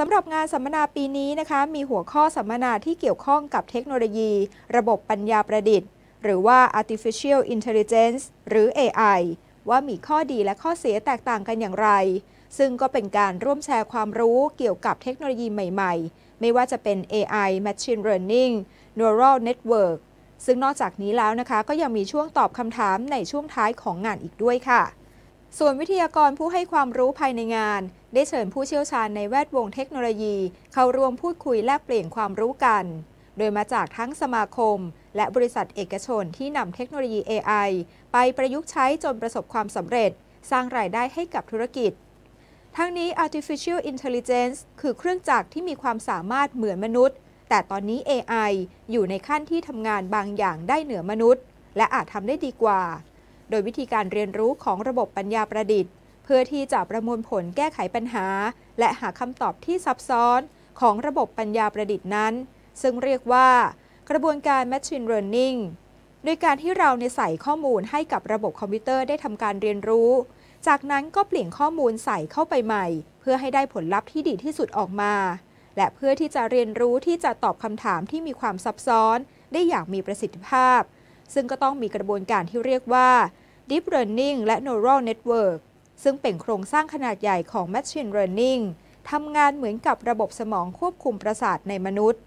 สำหรับงานสัมมนาปีนี้นะคะ มีหัวข้อสัมมนาที่เกี่ยวข้องกับเทคโนโลยี ระบบปัญญาประดิษฐ์ หรือว่า artificial intelligence หรือ AI ว่ามีข้อดีและข้อเสียแตกต่างกันอย่างไร ซึ่งก็เป็นการร่วมแชร์ความรู้เกี่ยวกับเทคโนโลยีใหม่ๆ ไม่ว่าจะเป็น AI machine learning neural network ซึ่งนอกจากนี้แล้วนะคะก็ยังมีช่วงตอบคำถามในช่วงท้ายของงานอีกด้วยค่ะ ส่วนวิทยากรผู้ให้ความรู้ภายในงานได้เชิญผู้เชี่ยวชาญในแวดวงเทคโนโลยี เข้าร่วมพูดคุยแลกเปลี่ยนความรู้กัน โดยมาจากทั้งสมาคม และบริษัทเอกชนที่นำเทคโนโลยี AI ไปประยุกต์ใช้จนประสบความสำเร็จสร้างรายได้ให้กับธุรกิจ ทั้งนี้ artificial intelligence คือเครื่องจักรที่มีความสามารถเหมือนมนุษย์ แต่ตอนนี้ AI อยู่ในขั้นที่ทำงานบางอย่างได้เหนือมนุษย์ และอาจทำได้ดีกว่า โดยวิธีการเรียนรู้ของระบบปัญญาประดิษฐ์เพื่อที่จะประมวลผลแก้ไขปัญหา และหาคำตอบที่ซับซ้อน ของระบบปัญญาประดิษฐ์นั้น ซึ่งเรียกว่า กระบวนการ Machine Learning โดยการที่เราในใส่ข้อมูลให้กับระบบคอมพิวเตอร์ได้ทำการเรียนรู้ จากนั้นก็เปลี่ยนข้อมูลใส่เข้าไปใหม่ เพื่อให้ได้ผลลัพธ์ที่ดีที่สุดออกมา และเพื่อที่จะเรียนรู้ที่จะตอบคำถามที่มีความซับซ้อนได้อย่างมีประสิทธิภาพ ซึ่งก็ต้องมีกระบวนการที่เรียกว่า Deep Learning และ Neural Network ซึ่งเป็นโครงสร้างขนาดใหญ่ของ Machine Learning ทำงานเหมือนกับระบบสมองควบคุมประสาทในมนุษย์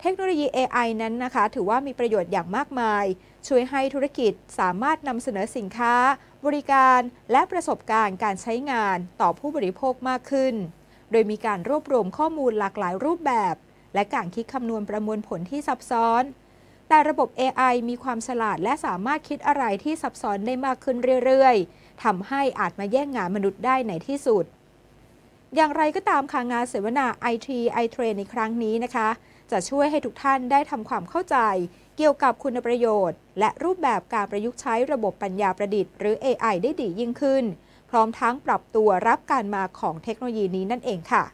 เทคโนโลยี AI นั้นนะคะ ถือว่ามีประโยชน์อย่างมากมาย ช่วยให้ธุรกิจสามารถนำเสนอสินค้า บริการและประสบการณ์การใช้งานต่อผู้บริโภคมากขึ้น โดยมีการรวบรวมข้อมูลหลากหลายรูปแบบ และการคิดคำนวณประมวลผลที่ซับซ้อนแต่ระบบ AI มีความฉลาดและสามารถคิดอะไรที่ซับซ้อนได้มากขึ้นเรื่อยๆทำให้อาจมาแย่งงานมนุษย์ได้ในที่สุด อย่างไรก็ตามค่ะงานเสวนา IT i t r a i n ในครั้งนี้นะคะ จะช่วยให้ทุกท่านได้ทำความเข้าใจ เกี่ยวกับคุณประโยชน์ และรูปแบบการประยุกต์ใช้ระบบปัญญาประดิษฐ์หรือ AI ได้ดียิ่งขึ้น พร้อมทั้งปรับตัวรับการมาของเทคโนโลยีนี้นั่นเองค่ะ